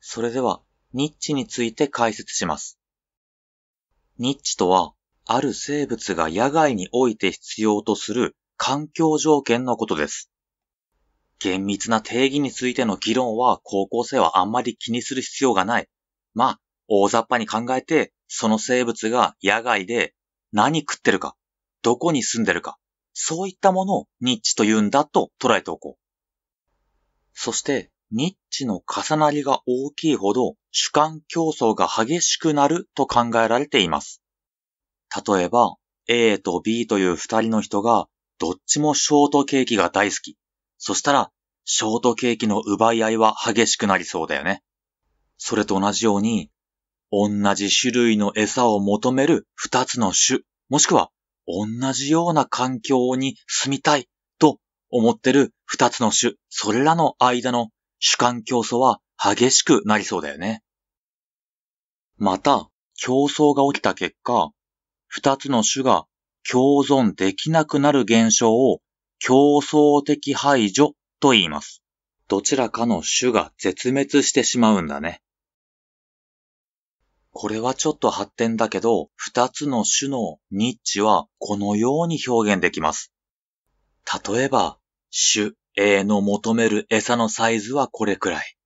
それでは、ニッチについて解説します。ニッチとは、ある生物が野外において必要とする環境条件のことです。厳密な定義についての議論は高校生はあんまり気にする必要がない。まあ、大雑把に考えて、その生物が野外で何食ってるか、どこに住んでるか、そういったものをニッチと言うんだと捉えておこう。そして、ニッチの重なりが大きいほど主観競争が激しくなると考えられています。例えば、A と B という二人の人がどっちもショートケーキが大好き。そしたら、ショートケーキの奪い合いは激しくなりそうだよね。それと同じように、同じ種類の餌を求める二つの種、もしくは同じような環境に住みたいと思ってる二つの種、それらの間の主観競争は激しくなりそうだよね。また、競争が起きた結果、二つの種が共存できなくなる現象を競争的排除と言います。どちらかの種が絶滅してしまうんだね。これはちょっと発展だけど、二つの種のニッチはこのように表現できます。例えば、種 A の求める餌のサイズはこれくらい。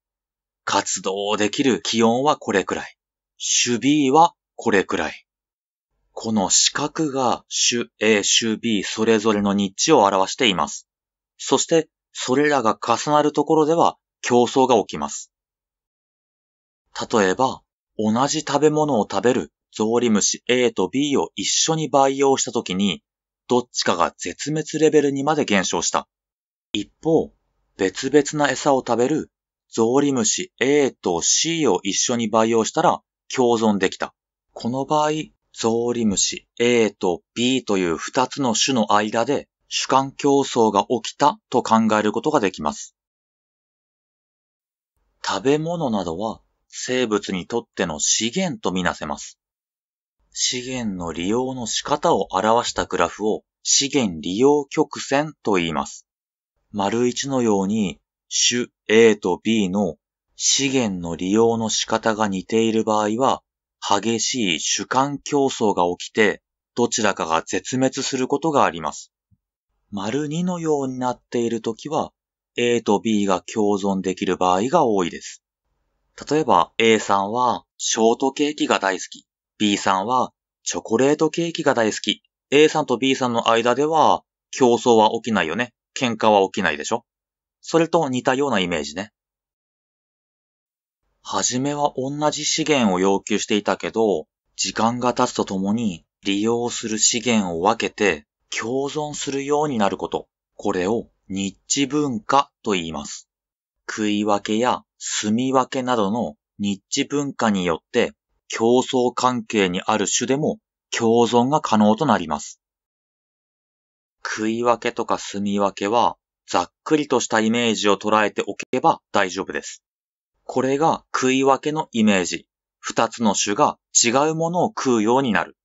活動できる気温はこれくらい。種 B はこれくらい。この四角が種 A、種 B それぞれの日地を表しています。そして、それらが重なるところでは競争が起きます。例えば、同じ食べ物を食べるゾウリムシ A と B を一緒に培養したときに、どっちかが絶滅レベルにまで減少した。一方、別々な餌を食べるゾウリムシ A と C を一緒に培養したら共存できた。この場合、ゾウリムシ A と B という2つの種の間で主観競争が起きたと考えることができます。食べ物などは生物にとっての資源とみなせます。資源の利用の仕方を表したグラフを資源利用曲線と言います。丸一のように、種 A と B の資源の利用の仕方が似ている場合は、激しい主観競争が起きて、どちらかが絶滅することがあります。丸2のようになっているときは、A と B が共存できる場合が多いです。例えば A さんはショートケーキが大好き、B さんはチョコレートケーキが大好き、A さんと B さんの間では競争は起きないよね。喧嘩は起きないでしょそれと似たようなイメージね。はじめは同じ資源を要求していたけど、時間が経つとともに利用する資源を分けて共存するようになること。これを日地文化と言います。食い分けや住み分けなどの日地文化によって競争関係にある種でも共存が可能となります。食い分けとか住み分けは、ざっくりとしたイメージを捉えておけば大丈夫です。これが食い分けのイメージ。二つの種が違うものを食うようになる。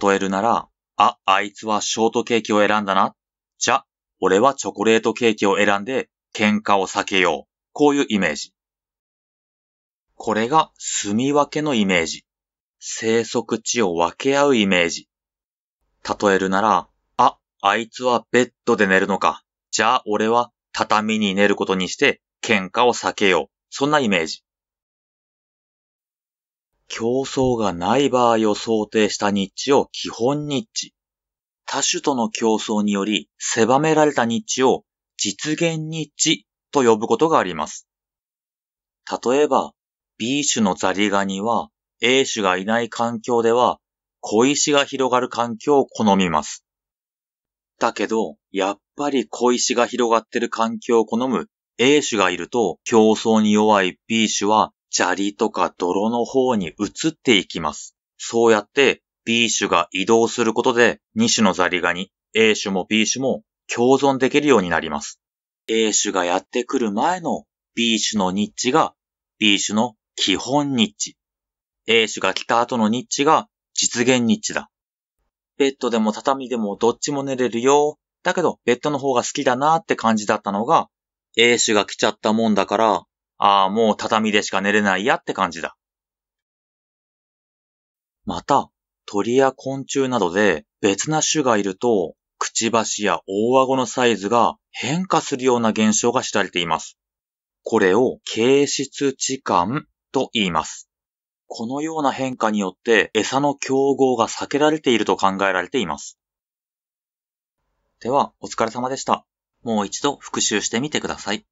例えるなら、あ、あいつはショートケーキを選んだな。じゃ、俺はチョコレートケーキを選んで喧嘩を避けよう。こういうイメージ。これが住み分けのイメージ。生息地を分け合うイメージ。例えるなら、あいつはベッドで寝るのか。じゃあ俺は畳に寝ることにして喧嘩を避けよう。そんなイメージ。競争がない場合を想定した日地を基本日地。他種との競争により狭められた日地を実現日地と呼ぶことがあります。例えば、B 種のザリガニは A 種がいない環境では小石が広がる環境を好みます。だけど、やっぱり小石が広がってる環境を好む A 種がいると、競争に弱い B 種は砂利とか泥の方に移っていきます。そうやって B 種が移動することで、2種のザリガニ、A 種も B 種も共存できるようになります。A 種がやってくる前の B 種のニッチが B 種の基本ニッチ。A 種が来た後のニッチが実現ニッチだ。ベッドでも畳でもどっちも寝れるよ。だけど、ベッドの方が好きだなって感じだったのが、A 種が来ちゃったもんだから、ああ、もう畳でしか寝れないやって感じだ。また、鳥や昆虫などで別な種がいると、くちばしや大顎のサイズが変化するような現象が知られています。これを形質置換と言います。このような変化によって餌の競合が避けられていると考えられています。では、お疲れ様でした。もう一度復習してみてください。